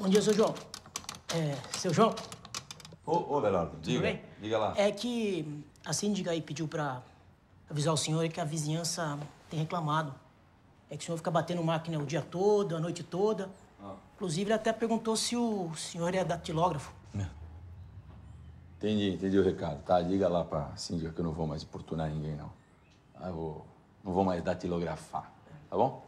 Bom dia, seu João. É, seu João? Ô, ô, diga. Diga lá. É que a síndica aí pediu pra avisar o senhor é que a vizinhança tem reclamado. É que o senhor fica batendo máquina o dia todo, a noite toda. Ah. Inclusive, ele até perguntou se o senhor é datilógrafo. É. Entendi, entendi o recado. Tá, liga lá pra síndica que eu não vou mais importunar ninguém, não. Ah, eu vou, não vou mais datilografar, tá bom?